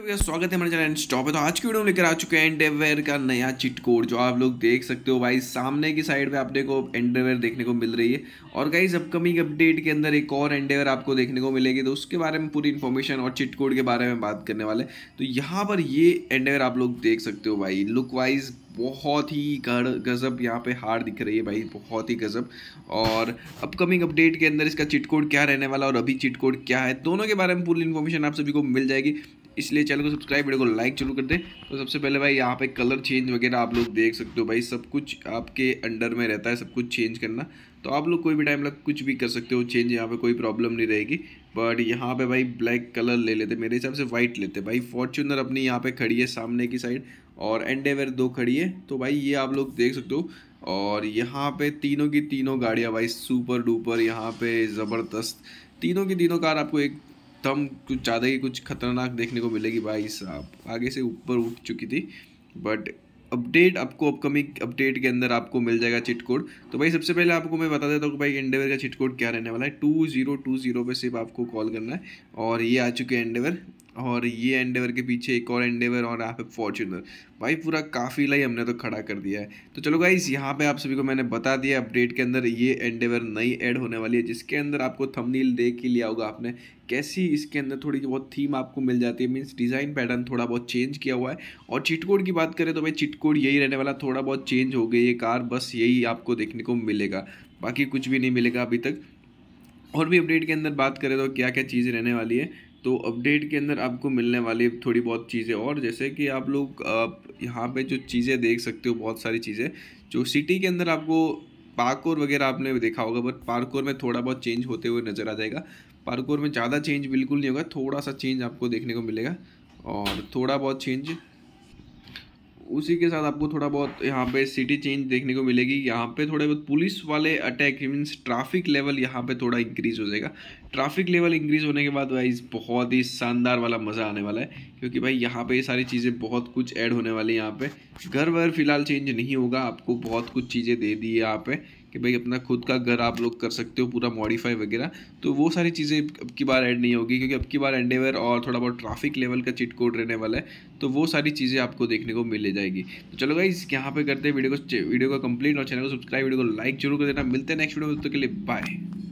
स्वागत है हमारे चैनल स्टॉप है तो आज की वीडियो में लेकर आ चुके हैं एंडेवेयर का नया चिट कोड जो आप लोग देख सकते हो भाई सामने की साइड पे आपने को एंडेवेयर देखने को मिल रही है और गाइज अपकमिंग अपडेट के अंदर एक और एंडेवेयर आपको देखने को मिलेगी तो उसके बारे में पूरी इन्फॉर्मेशन और चिट कोड के बारे में बात करने वाले तो यहाँ पर ये एंडेवेयर आप लोग देख सकते हो भाई लुक वाइज बहुत ही गड़ गज़ब यहाँ पे हार दिख रही है भाई बहुत ही गज़ब और अपकमिंग अपडेट के अंदर इसका चिट कोड क्या रहने वाला और अभी चिट कोड क्या है दोनों के बारे में पूरी इन्फॉर्मेशन आप सभी को मिल जाएगी इसलिए चैनल को सब्सक्राइब वीडियो को लाइक जरूर कर दें तो सबसे पहले भाई यहाँ पे कलर चेंज वगैरह आप लोग देख सकते हो भाई सब कुछ आपके अंडर में रहता है सब कुछ चेंज करना तो आप लोग कोई भी टाइम लग कुछ भी कर सकते हो चेंज यहाँ पे कोई प्रॉब्लम नहीं रहेगी बट यहाँ पे भाई ब्लैक कलर ले लेते मेरे हिसाब से वाइट लेते भाई फॉर्चूनर अपनी यहाँ पर खड़ी है सामने की साइड और एंडेवर दो खड़ी है तो भाई ये आप लोग देख सकते हो और यहाँ पे तीनों की तीनों गाड़ियाँ भाई सुपर डुपर यहाँ पे ज़बरदस्त तीनों की तीनों कार आपको एक एकदम कुछ ज़्यादा ही कुछ खतरनाक देखने को मिलेगी भाई साहब आगे से ऊपर उठ चुकी थी बट अपडेट आपको अपकमिंग अपडेट के अंदर आपको मिल जाएगा चिट कोड तो भाई सबसे पहले आपको मैं बता देता हूँ कि भाई एंडेवर का चिट कोड क्या रहने वाला है टू जीरो टू जीरो पर सिर्फ आपको कॉल करना है और ये आ चुके हैं एंडेवर और ये एंडेवर के पीछे एक और एंडेवर और यहाँ पे फॉर्चूनर भाई पूरा काफिला ही हमने तो खड़ा कर दिया है तो चलो इस यहाँ पे आप सभी को मैंने बता दिया अपडेट के अंदर ये एंडेवर नई ऐड होने वाली है जिसके अंदर आपको थंबनेल देख ही लिया होगा आपने कैसी इसके अंदर थोड़ी बहुत थीम आपको मिल जाती है मीन्स डिज़ाइन पैटर्न थोड़ा बहुत चेंज किया हुआ है और चिटकोड की बात करें तो भाई चिटकोड यही रहने वाला थोड़ा बहुत चेंज हो गई ये कार बस यही आपको देखने को मिलेगा बाकी कुछ भी नहीं मिलेगा अभी तक और भी अपडेट के अंदर बात करें तो क्या क्या चीज़ रहने वाली है तो अपडेट के अंदर आपको मिलने वाली थोड़ी बहुत चीज़ें और जैसे कि आप लोग आप यहाँ पे जो चीज़ें देख सकते हो बहुत सारी चीज़ें जो सिटी के अंदर आपको पार्कोर वगैरह आपने देखा होगा बट पार्कोर में थोड़ा बहुत चेंज होते हुए नज़र आ जाएगा पार्कोर में ज़्यादा चेंज बिल्कुल नहीं होगा थोड़ा सा चेंज आपको देखने को मिलेगा और थोड़ा बहुत चेंज उसी के साथ आपको थोड़ा बहुत यहाँ पे सिटी चेंज देखने को मिलेगी यहाँ पे थोड़े बहुत पुलिस वाले अटैक मीन्स ट्रैफिक लेवल यहाँ पे थोड़ा इंक्रीज हो जाएगा ट्रैफिक लेवल इंक्रीज होने के बाद वाइज बहुत ही शानदार वाला मज़ा आने वाला है क्योंकि भाई यहाँ पे ये सारी चीज़ें बहुत कुछ ऐड होने वाली है यहाँ पर घर वर फिलहाल चेंज नहीं होगा आपको बहुत कुछ चीज़ें दे दी है यहाँ पे कि भाई अपना खुद का घर आप लोग कर सकते हो पूरा मॉडिफाई वगैरह तो वो सारी चीज़ें अब की बार ऐड नहीं होगी क्योंकि अब की बार एंडेवर और थोड़ा बहुत ट्रैफिक लेवल का चिट कोड रहने वाला है तो वो सारी चीज़ें आपको देखने को मिले जाएगी तो चलो गाइज यहाँ पर करते हैं वीडियो को वीडियो का कंप्लीट और चैनल को सब्सक्राइब वीडियो को लाइक जरूर कर देना मिलते हैं नेक्स्ट वीडियो में के लिए बाय